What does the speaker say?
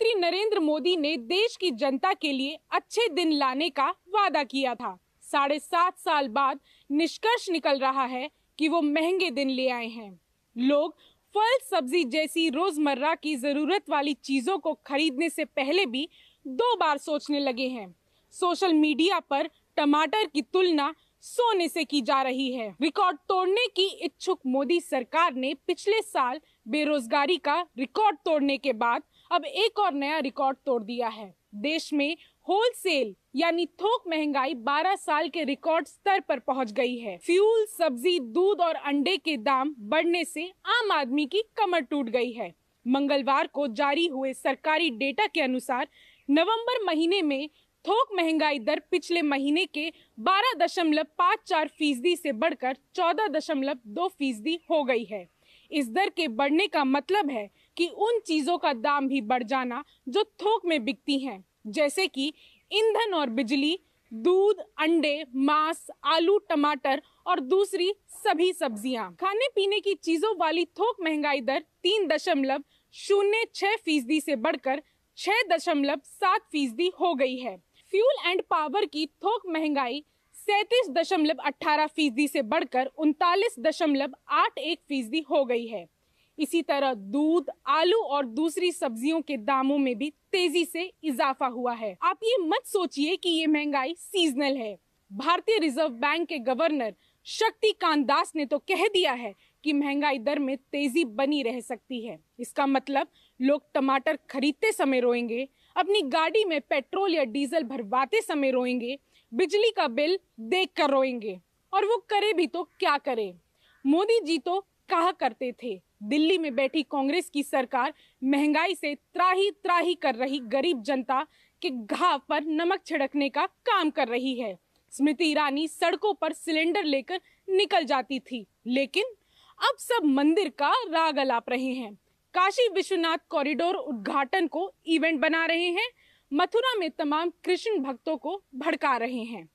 प्रधानमंत्री नरेंद्र मोदी ने देश की जनता के लिए अच्छे दिन लाने का वादा किया था साढ़े सात साल बाद निष्कर्ष निकल रहा है कि वो महंगे दिन ले आए हैं लोग फल सब्जी जैसी रोजमर्रा की जरूरत वाली चीजों को खरीदने से पहले भी दो बार सोचने लगे हैं सोशल मीडिया पर टमाटर की तुलना सोने से की जा रही है रिकॉर्ड तोड़ने की इच्छुक मोदी सरकार ने पिछले साल बेरोजगारी का रिकॉर्ड तोड़ने के बाद अब एक और नया रिकॉर्ड तोड़ दिया है देश में होलसेल यानी थोक महंगाई 12 साल के रिकॉर्ड स्तर पर पहुंच गई है फ्यूल सब्जी दूध और अंडे के दाम बढ़ने से आम आदमी की कमर टूट गई है मंगलवार को जारी हुए सरकारी डेटा के अनुसार नवंबर महीने में थोक महंगाई दर पिछले महीने के 12.54 फीसदी से बढ़कर 14.2 फीसदी हो गई है इस दर के बढ़ने का मतलब है कि उन चीज़ों का दाम भी बढ़ जाना जो थोक में बिकती हैं जैसे कि ईंधन और बिजली दूध अंडे मांस आलू टमाटर और दूसरी सभी सब्जियां खाने पीने की चीजों वाली थोक महंगाई दर तीन दशमलव शून्य छह फीसदी से बढ़कर छह दशमलव सात फीसदी हो गई है फ्यूल एंड पावर की थोक महंगाई सैंतीस दशमलव अठारह फीसदी से बढ़कर उनतालीस दशमलव आठ एक फीसदी हो गई है इसी तरह दूध आलू और दूसरी सब्जियों के दामों में भी तेजी से इजाफा हुआ है आप ये मत सोचिए कि ये महंगाई सीजनल है भारतीय रिजर्व बैंक के गवर्नर शक्तिकांत दास ने तो कह दिया है कि महंगाई दर में तेजी बनी रह सकती है इसका मतलब लोग टमाटर खरीदते समय रोएंगे अपनी गाड़ी में पेट्रोल या डीजल भरवाते समय रोएंगे बिजली का बिल देख कर रोएंगे और वो करे भी तो क्या करे मोदी जी तो कहा करते थे दिल्ली में बैठी कांग्रेस की सरकार महंगाई से त्राही त्राही कर रही गरीब जनता के घाव पर नमक छिड़कने का काम कर रही है स्मृति ईरानी सड़कों पर सिलेंडर लेकर निकल जाती थी लेकिन अब सब मंदिर का राग अलाप रहे हैं काशी विश्वनाथ कॉरिडोर उद्घाटन को इवेंट बना रहे हैं मथुरा में तमाम कृष्ण भक्तों को भड़का रहे हैं